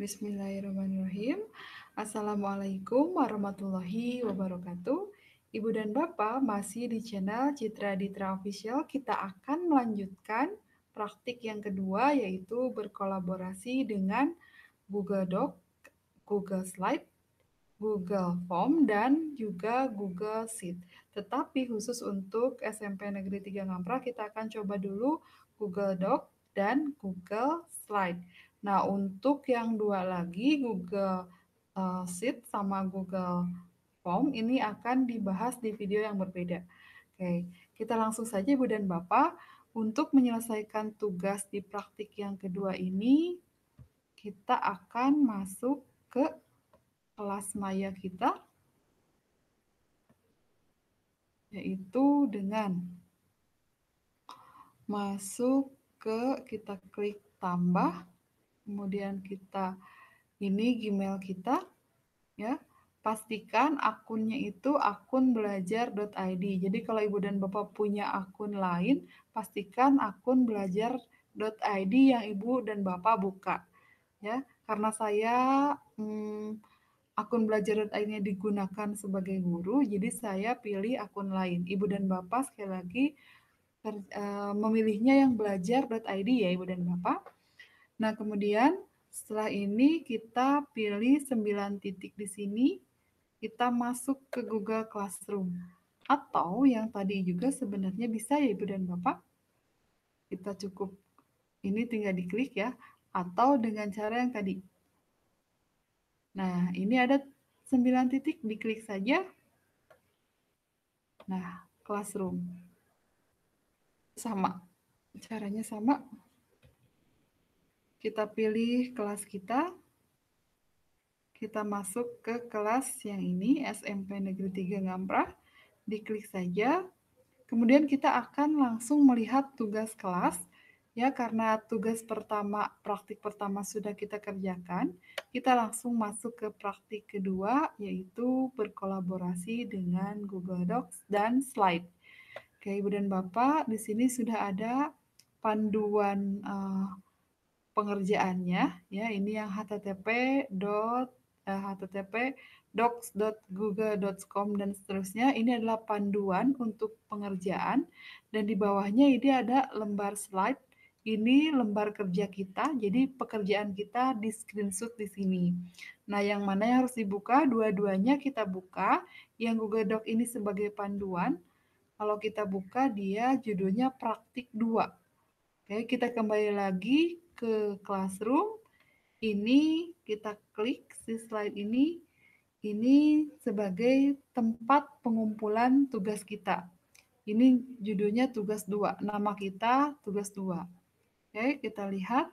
Bismillahirrahmanirrahim. Assalamualaikum warahmatullahi wabarakatuh. Ibu dan Bapak masih di channel Citra Ditra Official kita akan melanjutkan praktik yang kedua yaitu berkolaborasi dengan Google Doc, Google Slide, Google Form dan juga Google Sheet. Tetapi khusus untuk SMP Negeri 3 Ngampra kita akan coba dulu Google Doc dan Google Slide. Nah, untuk yang dua lagi Google eh, Sheet sama Google Form ini akan dibahas di video yang berbeda. Oke, kita langsung saja Bu dan Bapak untuk menyelesaikan tugas di praktik yang kedua ini kita akan masuk ke kelas maya kita yaitu dengan masuk ke kita klik tambah kemudian kita ini Gmail kita ya. Pastikan akunnya itu akun belajar.id. Jadi kalau Ibu dan Bapak punya akun lain, pastikan akun belajar.id yang Ibu dan Bapak buka. Ya, karena saya hmm, akun belajar.id-nya digunakan sebagai guru, jadi saya pilih akun lain. Ibu dan Bapak sekali lagi eh, memilihnya yang belajar.id ya Ibu dan Bapak. Nah, kemudian setelah ini kita pilih 9 titik di sini, kita masuk ke Google Classroom. Atau yang tadi juga sebenarnya bisa ya Ibu dan Bapak. Kita cukup ini tinggal diklik ya atau dengan cara yang tadi. Nah, ini ada 9 titik diklik saja. Nah, classroom. Sama. Caranya sama. Kita pilih kelas kita. Kita masuk ke kelas yang ini, SMP Negeri 3 Ngamprah. Diklik saja. Kemudian kita akan langsung melihat tugas kelas. Ya, karena tugas pertama, praktik pertama sudah kita kerjakan, kita langsung masuk ke praktik kedua, yaitu berkolaborasi dengan Google Docs dan Slide. Oke, Ibu dan Bapak, di sini sudah ada panduan uh, pengerjaannya ya ini yang http dot uh, eh, http docs.google.com dan seterusnya ini adalah panduan untuk pengerjaan dan di bawahnya ini ada lembar slide ini lembar kerja kita, jadi pekerjaan kita di screenshot di sini. Nah, yang mana yang harus dibuka? Dua-duanya kita buka. Yang Google Doc ini sebagai panduan. Kalau kita buka, dia judulnya praktik dua. Oke, kita kembali lagi ke Classroom. Ini kita klik si slide ini. Ini sebagai tempat pengumpulan tugas kita. Ini judulnya tugas 2. Nama kita tugas 2. Oke, kita lihat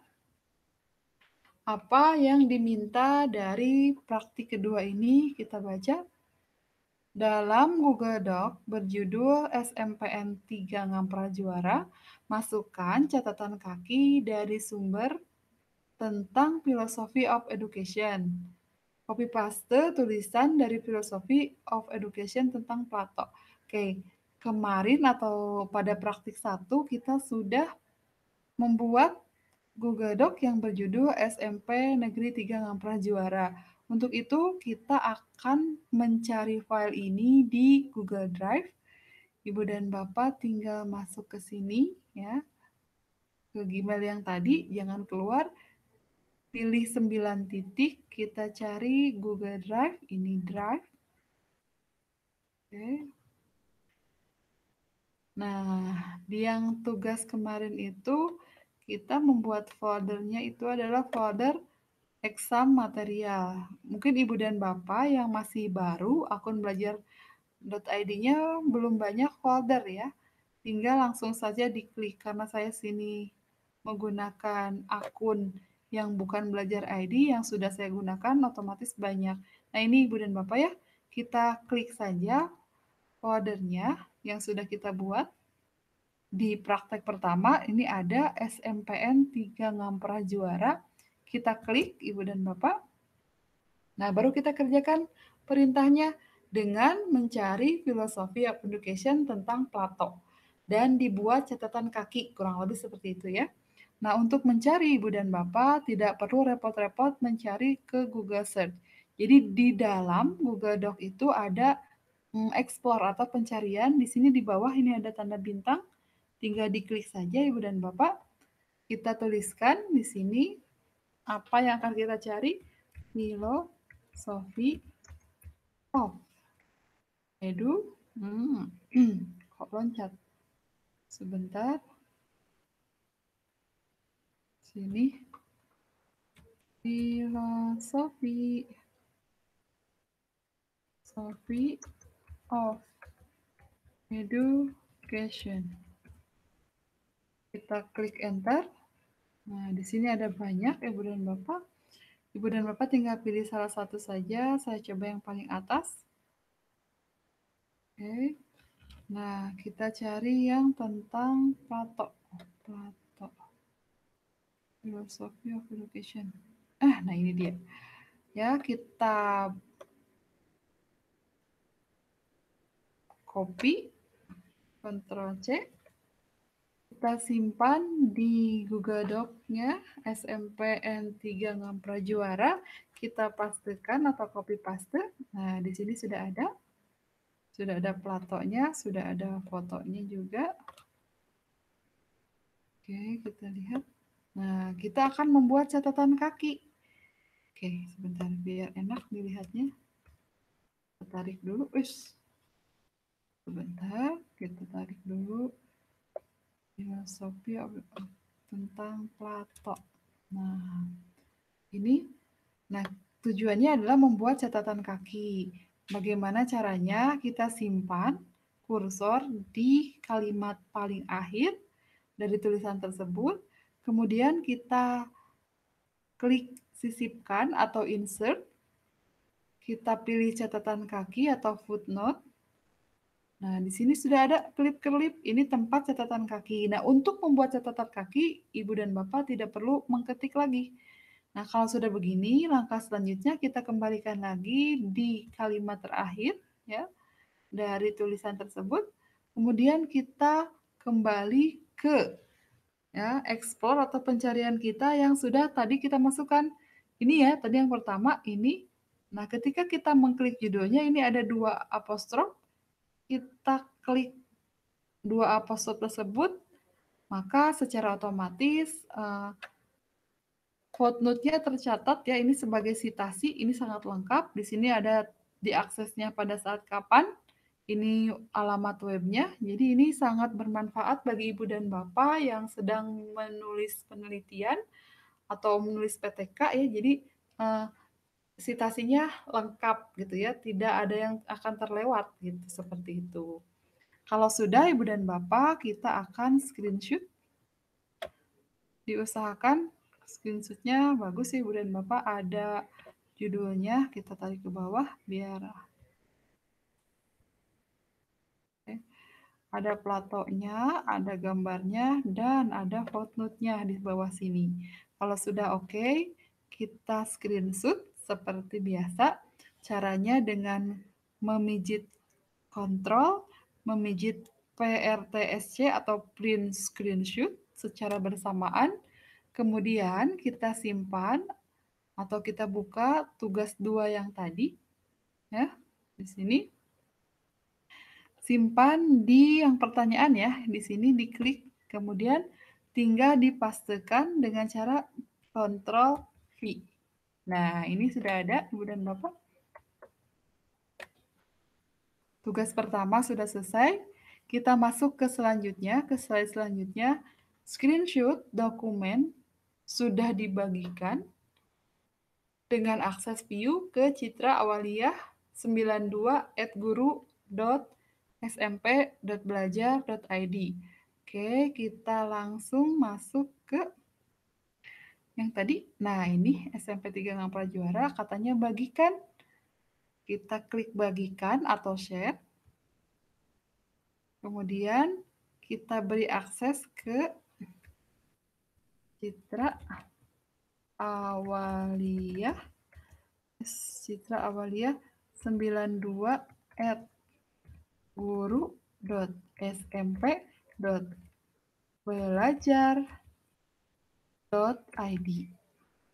apa yang diminta dari praktik kedua ini kita baca. Dalam Google Doc berjudul SMPN 3 Ngampra Juara, masukkan catatan kaki dari sumber tentang Philosophy of Education. Copy paste tulisan dari Philosophy of Education tentang Plato. Oke, kemarin atau pada praktik satu kita sudah membuat Google Doc yang berjudul SMP Negeri 3 Ngampra Juara untuk itu, kita akan mencari file ini di Google Drive. Ibu dan Bapak tinggal masuk ke sini ya. Ke Gmail yang tadi, jangan keluar. Pilih 9 titik, kita cari Google Drive, ini Drive. Oke. Nah, di yang tugas kemarin itu kita membuat foldernya itu adalah folder exam material. Mungkin ibu dan bapak yang masih baru akun belajar.id-nya belum banyak folder ya. Tinggal langsung saja diklik karena saya sini menggunakan akun yang bukan belajar ID yang sudah saya gunakan otomatis banyak. Nah ini ibu dan bapak ya, kita klik saja foldernya yang sudah kita buat. Di praktek pertama ini ada SMPN 3 Ngampra Juara kita klik Ibu dan Bapak. Nah, baru kita kerjakan perintahnya dengan mencari filosofi of education tentang Plato dan dibuat catatan kaki, kurang lebih seperti itu ya. Nah, untuk mencari Ibu dan Bapak tidak perlu repot-repot mencari ke Google Search. Jadi di dalam Google Doc itu ada mm, explore atau pencarian. Di sini di bawah ini ada tanda bintang. Tinggal diklik saja Ibu dan Bapak. Kita tuliskan di sini apa yang akan kita cari? Filosofi of oh. edu. Hmm. Kok loncat? Sebentar. Sini. Filosofi. Filosofi of oh. education. Kita klik enter. Nah, di sini ada banyak Ibu dan Bapak. Ibu dan Bapak tinggal pilih salah satu saja. Saya coba yang paling atas. Oke. Nah, kita cari yang tentang Plato. Plato. Philosophy of Education. Ah, nah ini dia. Ya, kita copy, Ctrl C kita simpan di Google Doc-nya SMPN 3 Ngampra Juara. Kita pastikan atau copy paste. Nah, di sini sudah ada. Sudah ada platonya, sudah ada fotonya juga. Oke, kita lihat. Nah, kita akan membuat catatan kaki. Oke, sebentar biar enak dilihatnya. Kita Tarik dulu. Uish, Shopee tentang Plato. Nah, ini nah tujuannya adalah membuat catatan kaki. Bagaimana caranya kita simpan kursor di kalimat paling akhir dari tulisan tersebut, kemudian kita klik sisipkan atau insert, kita pilih catatan kaki atau footnote, Nah, di sini sudah ada kelip-kelip, ini tempat catatan kaki. Nah, untuk membuat catatan kaki, Ibu dan Bapak tidak perlu mengketik lagi. Nah, kalau sudah begini, langkah selanjutnya kita kembalikan lagi di kalimat terakhir ya dari tulisan tersebut. Kemudian kita kembali ke ya explore atau pencarian kita yang sudah tadi kita masukkan. Ini ya, tadi yang pertama ini. Nah, ketika kita mengklik judulnya ini ada dua apostrof kita klik dua apostrof tersebut, maka secara otomatis uh, eh, footnote-nya tercatat ya ini sebagai sitasi, ini sangat lengkap. Di sini ada diaksesnya pada saat kapan, ini alamat webnya. Jadi ini sangat bermanfaat bagi ibu dan bapak yang sedang menulis penelitian atau menulis PTK ya. Jadi uh, sitasinya lengkap gitu ya, tidak ada yang akan terlewat gitu seperti itu. Kalau sudah Ibu dan Bapak, kita akan screenshot. Diusahakan screenshotnya bagus sih Ibu dan Bapak ada judulnya kita tarik ke bawah biar ada platonya, ada gambarnya, dan ada footnote-nya di bawah sini. Kalau sudah oke, okay, kita screenshot seperti biasa, caranya dengan memijit kontrol, memijit PRTSC atau print screenshot secara bersamaan. Kemudian kita simpan atau kita buka tugas dua yang tadi. Ya, di sini. Simpan di yang pertanyaan ya, di sini diklik, kemudian tinggal dipastikan dengan cara kontrol V. Nah, ini sudah ada Ibu dan Bapak. Tugas pertama sudah selesai. Kita masuk ke selanjutnya, ke slide selanjutnya. Screenshot dokumen sudah dibagikan dengan akses view ke Citra Awaliyah 92@guru.smp.belajar.id. Oke, kita langsung masuk ke yang tadi. Nah, ini SMP 3 Ngapal Juara katanya bagikan. Kita klik bagikan atau share. Kemudian kita beri akses ke Citra Awalia Citra Awalia 92 at guru.smp.belajar.com id.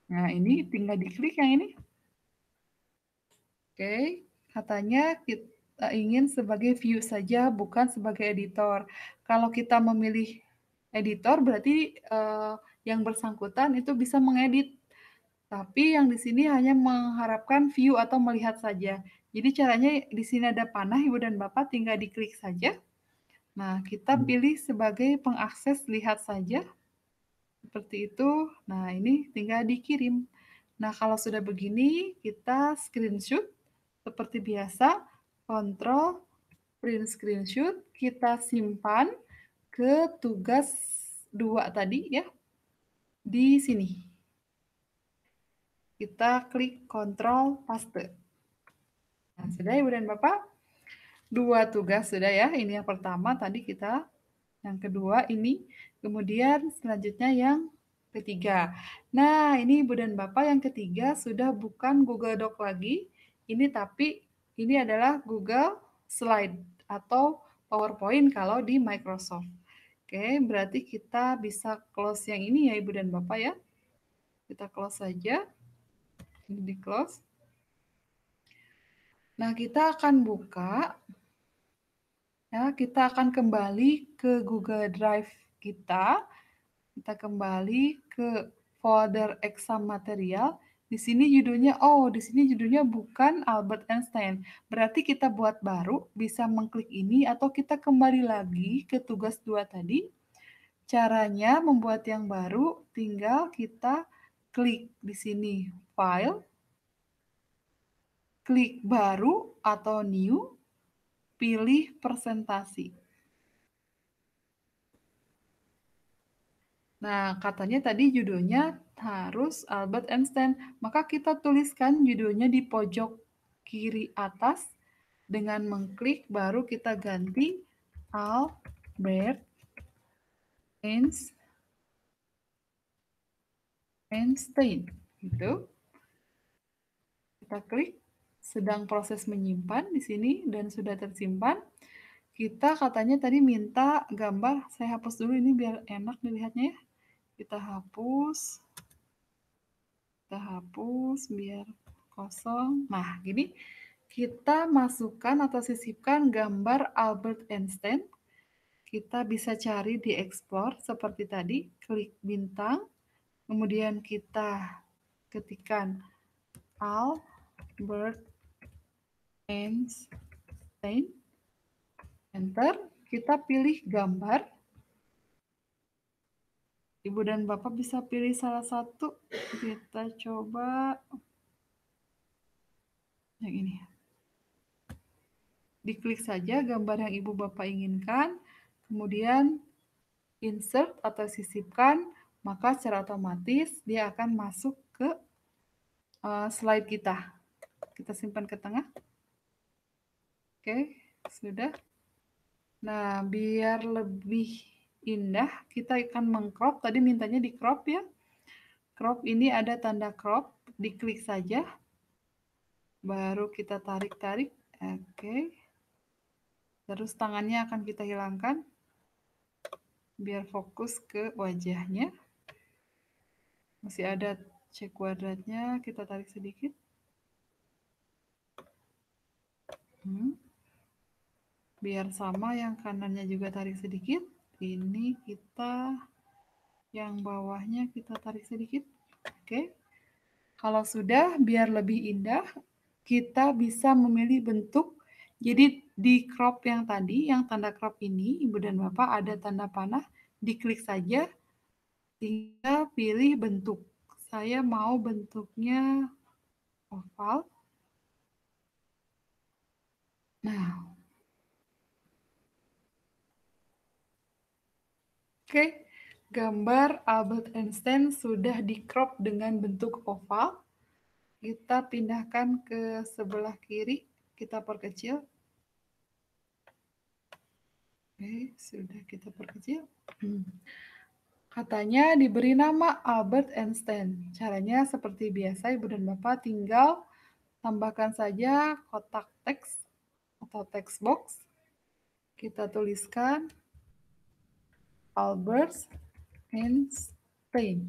Nah, ini tinggal diklik yang ini. Oke, katanya kita ingin sebagai view saja, bukan sebagai editor. Kalau kita memilih editor, berarti eh, yang bersangkutan itu bisa mengedit. Tapi yang di sini hanya mengharapkan view atau melihat saja. Jadi caranya di sini ada panah, Ibu dan Bapak tinggal diklik saja. Nah, kita hmm. pilih sebagai pengakses lihat saja seperti itu. Nah, ini tinggal dikirim. Nah, kalau sudah begini, kita screenshot seperti biasa, kontrol print screenshot, kita simpan ke tugas dua tadi ya, di sini. Kita klik kontrol paste. Nah, sudah Ibu ya, dan Bapak, dua tugas sudah ya. Ini yang pertama tadi kita yang kedua ini, kemudian selanjutnya yang ketiga. Nah, ini Ibu dan Bapak yang ketiga sudah bukan Google Doc lagi, ini tapi ini adalah Google Slide atau PowerPoint kalau di Microsoft. Oke, berarti kita bisa close yang ini ya Ibu dan Bapak ya. Kita close saja. Ini di close. Nah, kita akan buka Ya, kita akan kembali ke Google Drive kita. Kita kembali ke folder exam material. Di sini judulnya, oh di sini judulnya bukan Albert Einstein. Berarti kita buat baru, bisa mengklik ini atau kita kembali lagi ke tugas dua tadi. Caranya membuat yang baru, tinggal kita klik di sini file, klik baru atau new, Pilih presentasi. Nah, katanya tadi judulnya harus Albert Einstein. Maka kita tuliskan judulnya di pojok kiri atas. Dengan mengklik baru kita ganti Albert Einstein. Gitu. Kita klik sedang proses menyimpan di sini dan sudah tersimpan. Kita katanya tadi minta gambar, saya hapus dulu ini biar enak dilihatnya ya. Kita hapus. Kita hapus biar kosong. Nah, gini kita masukkan atau sisipkan gambar Albert Einstein. Kita bisa cari di explore seperti tadi, klik bintang, kemudian kita ketikkan Albert Lens, Lens, Enter. Kita pilih gambar. Ibu dan Bapak bisa pilih salah satu. Kita coba yang ini. Diklik saja gambar yang Ibu Bapak inginkan, kemudian insert atau sisipkan, maka secara otomatis dia akan masuk ke eh, slide kita. Kita simpan ke tengah. Oke, sudah. Nah, biar lebih indah, kita akan mengcrop. Tadi mintanya di crop ya. Crop ini ada tanda crop, diklik saja. Baru kita tarik-tarik. Oke. Terus tangannya akan kita hilangkan. Biar fokus ke wajahnya. Masih ada C kuadratnya, kita tarik sedikit. Hmm biar sama yang kanannya juga tarik sedikit ini kita yang bawahnya kita tarik sedikit oke kalau sudah biar lebih indah kita bisa memilih bentuk jadi di crop yang tadi yang tanda crop ini ibu dan bapak ada tanda panah diklik saja tinggal pilih bentuk saya mau bentuknya oval nah Oke, gambar Albert Einstein sudah di crop dengan bentuk oval. Kita pindahkan ke sebelah kiri, kita perkecil. Oke, sudah kita perkecil. Katanya diberi nama Albert Einstein. Caranya seperti biasa, Ibu dan Bapak tinggal tambahkan saja kotak teks atau text box. Kita tuliskan Albert Einstein.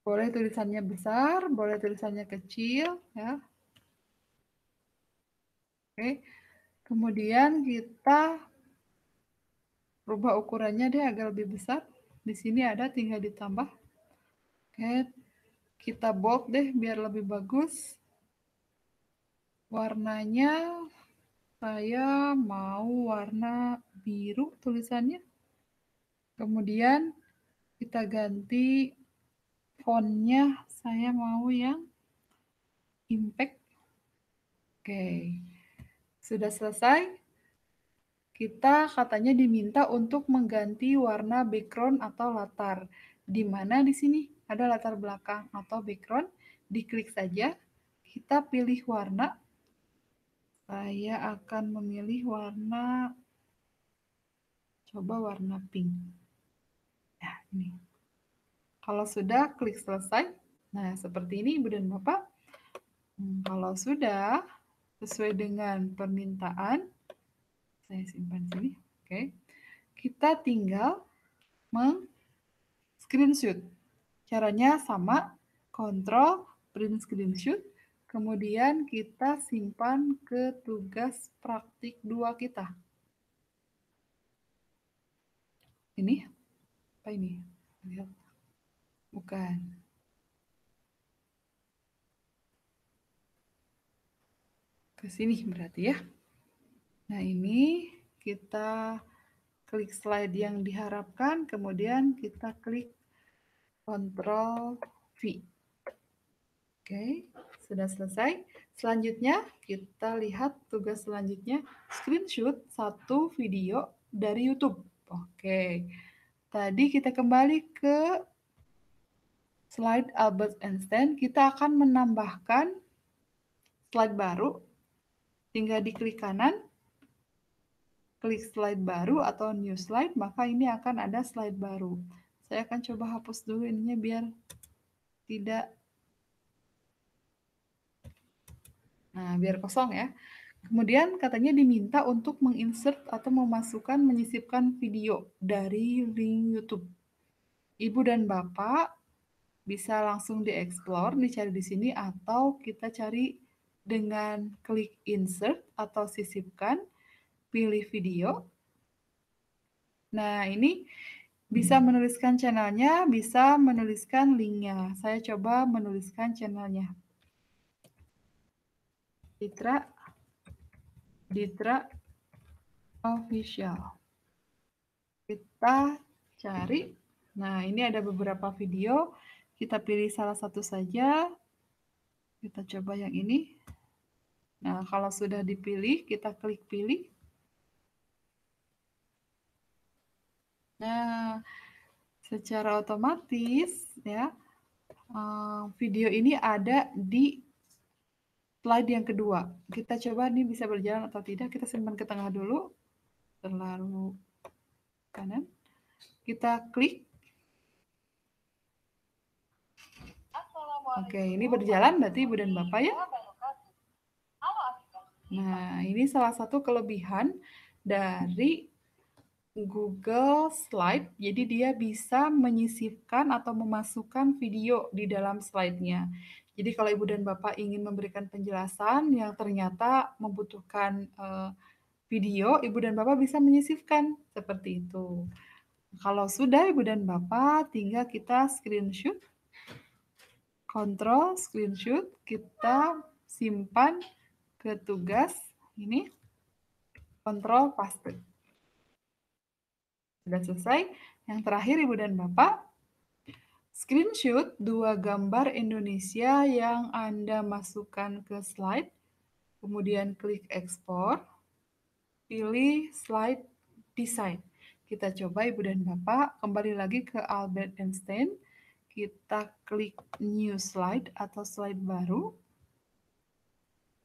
Boleh tulisannya besar, boleh tulisannya kecil, ya. Oke. Kemudian kita rubah ukurannya deh agar lebih besar. Di sini ada tinggal ditambah. Oke. Kita bold deh biar lebih bagus. Warnanya saya mau warna biru tulisannya. Kemudian kita ganti fontnya saya mau yang impact. Oke, sudah selesai. Kita katanya diminta untuk mengganti warna background atau latar. Di mana di sini ada latar belakang atau background. Diklik saja. Kita pilih warna. Saya akan memilih warna, coba warna pink. Ini. Kalau sudah, klik selesai. Nah, seperti ini Ibu dan Bapak. Hmm, kalau sudah, sesuai dengan permintaan, saya simpan sini. Oke. Kita tinggal meng-screenshot. Caranya sama, kontrol, print screenshot, kemudian kita simpan ke tugas praktik 2 kita. Ini apa ini? Lihat. Bukan. Ke sini berarti ya. Nah, ini kita klik slide yang diharapkan, kemudian kita klik Ctrl V. Oke, sudah selesai. Selanjutnya, kita lihat tugas selanjutnya, screenshot satu video dari YouTube. Oke. Okay. Tadi kita kembali ke slide Albert Einstein, kita akan menambahkan slide baru. Tinggal klik kanan, klik slide baru atau new slide, maka ini akan ada slide baru. Saya akan coba hapus dulu ininya biar tidak Nah, biar kosong ya. Kemudian katanya diminta untuk menginsert atau memasukkan menyisipkan video dari link YouTube. Ibu dan Bapak bisa langsung dieksplor, dicari di sini atau kita cari dengan klik insert atau sisipkan, pilih video. Nah, ini bisa hmm. menuliskan channelnya, bisa menuliskan linknya. Saya coba menuliskan channelnya. Citra, Ditra Official. Kita cari. Nah, ini ada beberapa video. Kita pilih salah satu saja. Kita coba yang ini. Nah, kalau sudah dipilih, kita klik pilih. Nah, secara otomatis ya eh, video ini ada di Slide yang kedua, kita coba ini bisa berjalan atau tidak. Kita simpan ke tengah dulu, terlalu kanan. Kita klik. Oke, ini berjalan berarti Ibu dan Bapak ya. Nah, ini salah satu kelebihan dari Google Slide. Jadi dia bisa menyisipkan atau memasukkan video di dalam slide-nya. Jadi kalau ibu dan bapak ingin memberikan penjelasan yang ternyata membutuhkan uh, video, ibu dan bapak bisa menyisipkan seperti itu. Kalau sudah ibu dan bapak, tinggal kita screenshot, kontrol screenshot, kita simpan ke tugas ini, kontrol paste. Sudah selesai. Yang terakhir ibu dan bapak, Screenshot dua gambar Indonesia yang Anda masukkan ke slide, kemudian klik ekspor, pilih slide design. Kita coba Ibu dan Bapak, kembali lagi ke Albert Einstein. Kita klik new slide atau slide baru.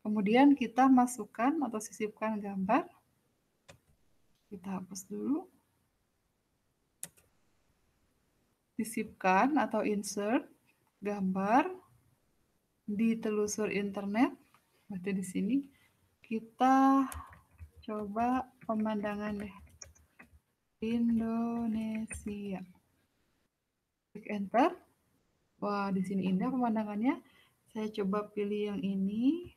Kemudian kita masukkan atau sisipkan gambar. Kita hapus dulu. sisipkan atau insert gambar di telusur internet. Berarti di sini kita coba pemandangan deh. Indonesia. Klik enter. Wah, di sini indah pemandangannya. Saya coba pilih yang ini.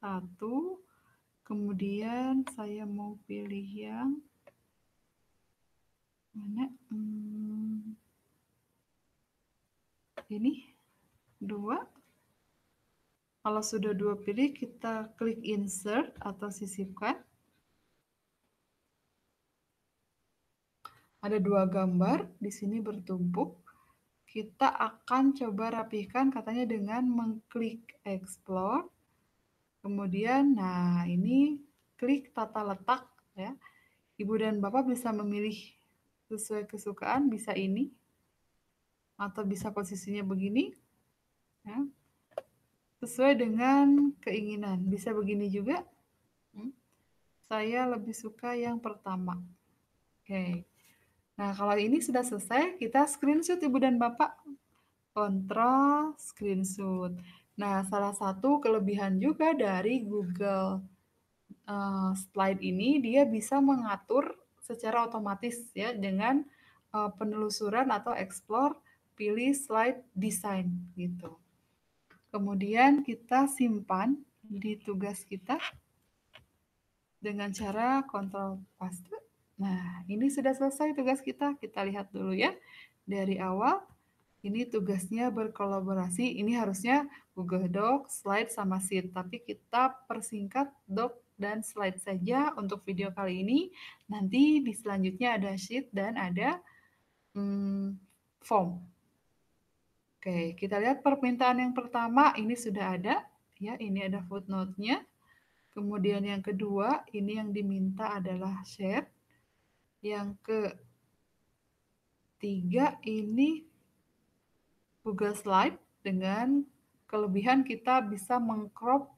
Satu. Kemudian saya mau pilih yang mana? Hmm, ini dua. Kalau sudah dua pilih, kita klik insert atau sisipkan. Ada dua gambar di sini bertumpuk. Kita akan coba rapihkan katanya dengan mengklik explore. Kemudian, nah ini klik tata letak ya. Ibu dan Bapak bisa memilih sesuai kesukaan, bisa ini atau bisa posisinya begini ya. sesuai dengan keinginan bisa begini juga hmm, saya lebih suka yang pertama oke nah kalau ini sudah selesai kita screenshot ibu dan bapak kontrol screenshot nah salah satu kelebihan juga dari Google uh, slide ini dia bisa mengatur secara otomatis ya dengan uh, penelusuran atau explore pilih slide design gitu. Kemudian kita simpan di tugas kita dengan cara kontrol paste. Nah, ini sudah selesai tugas kita. Kita lihat dulu ya. Dari awal, ini tugasnya berkolaborasi. Ini harusnya Google Doc, slide, sama sheet. Tapi kita persingkat doc dan slide saja untuk video kali ini. Nanti di selanjutnya ada sheet dan ada hmm, form. Oke, kita lihat permintaan yang pertama ini sudah ada. Ya, ini ada footnote-nya. Kemudian yang kedua, ini yang diminta adalah share. Yang ketiga ini Google Slide dengan kelebihan kita bisa mengcrop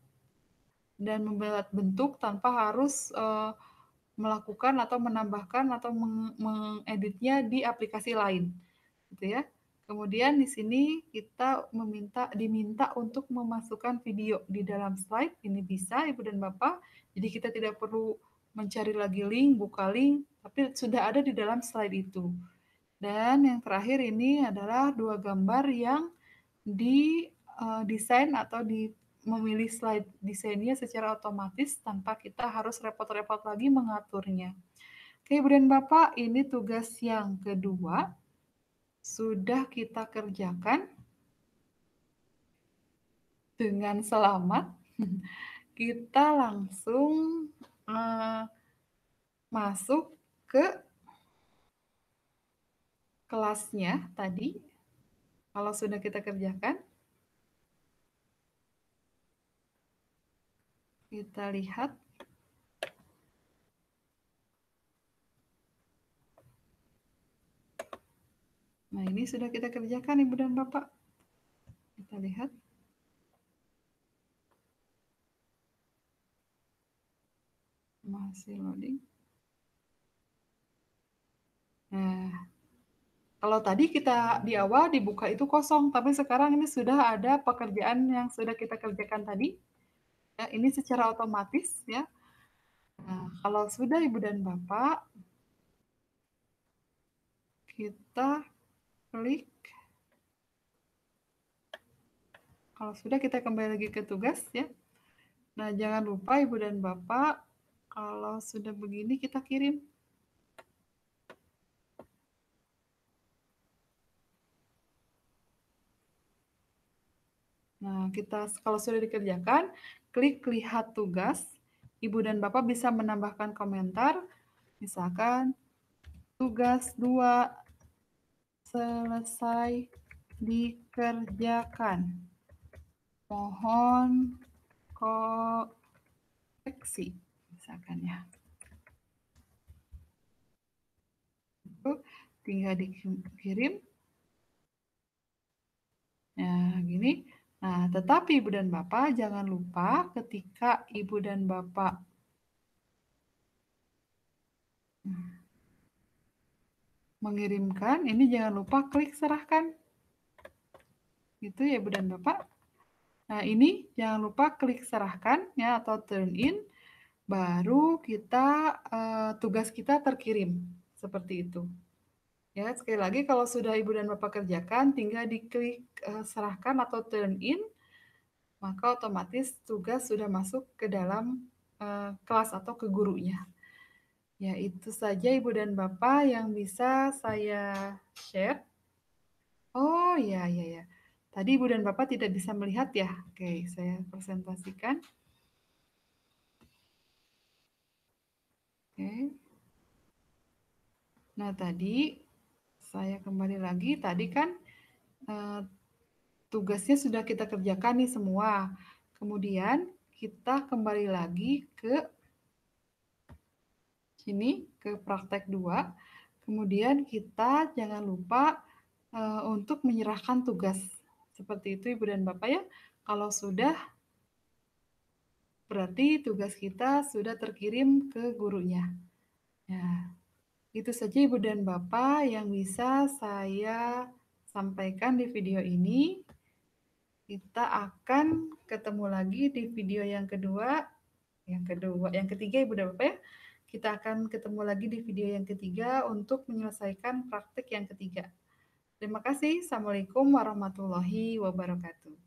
dan membuat bentuk tanpa harus uh, melakukan atau menambahkan atau mengeditnya di aplikasi lain, gitu ya. Kemudian di sini kita meminta diminta untuk memasukkan video di dalam slide. Ini bisa Ibu dan Bapak. Jadi kita tidak perlu mencari lagi link, buka link, tapi sudah ada di dalam slide itu. Dan yang terakhir ini adalah dua gambar yang di eh, desain atau di memilih slide desainnya secara otomatis tanpa kita harus repot-repot lagi mengaturnya. Oke, Ibu dan Bapak, ini tugas yang kedua sudah kita kerjakan dengan selamat, kita langsung eh, masuk ke kelasnya tadi. Kalau sudah kita kerjakan, kita lihat Nah, ini sudah kita kerjakan Ibu dan Bapak. Kita lihat. Masih loading. Nah, kalau tadi kita di awal dibuka itu kosong, tapi sekarang ini sudah ada pekerjaan yang sudah kita kerjakan tadi. Ya, ini secara otomatis ya. Nah, kalau sudah Ibu dan Bapak, kita klik. Kalau sudah kita kembali lagi ke tugas ya. Nah, jangan lupa Ibu dan Bapak, kalau sudah begini kita kirim. Nah, kita kalau sudah dikerjakan, klik lihat tugas. Ibu dan Bapak bisa menambahkan komentar, misalkan tugas 2 selesai dikerjakan. Mohon koreksi, misalkan ya. tinggal dikirim. Nah, gini. Nah, tetapi Ibu dan Bapak jangan lupa ketika Ibu dan Bapak hmm mengirimkan, ini jangan lupa klik serahkan. Gitu ya Ibu dan Bapak. Nah, ini jangan lupa klik serahkan ya atau turn in baru kita uh, tugas kita terkirim seperti itu. Ya, sekali lagi kalau sudah Ibu dan Bapak kerjakan tinggal diklik uh, serahkan atau turn in maka otomatis tugas sudah masuk ke dalam uh, kelas atau ke gurunya. Ya, itu saja Ibu dan Bapak yang bisa saya share. Oh, ya, ya, ya. Tadi Ibu dan Bapak tidak bisa melihat ya. Oke, saya presentasikan. Oke. Nah, tadi saya kembali lagi. Tadi kan eh, tugasnya sudah kita kerjakan nih semua. Kemudian kita kembali lagi ke sini ke praktek 2. Kemudian kita jangan lupa uh, untuk menyerahkan tugas. Seperti itu Ibu dan Bapak ya. Kalau sudah, berarti tugas kita sudah terkirim ke gurunya. Ya, itu saja Ibu dan Bapak yang bisa saya sampaikan di video ini. Kita akan ketemu lagi di video yang kedua, yang kedua, yang ketiga Ibu dan Bapak ya. Kita akan ketemu lagi di video yang ketiga untuk menyelesaikan praktik yang ketiga. Terima kasih. Assalamualaikum warahmatullahi wabarakatuh.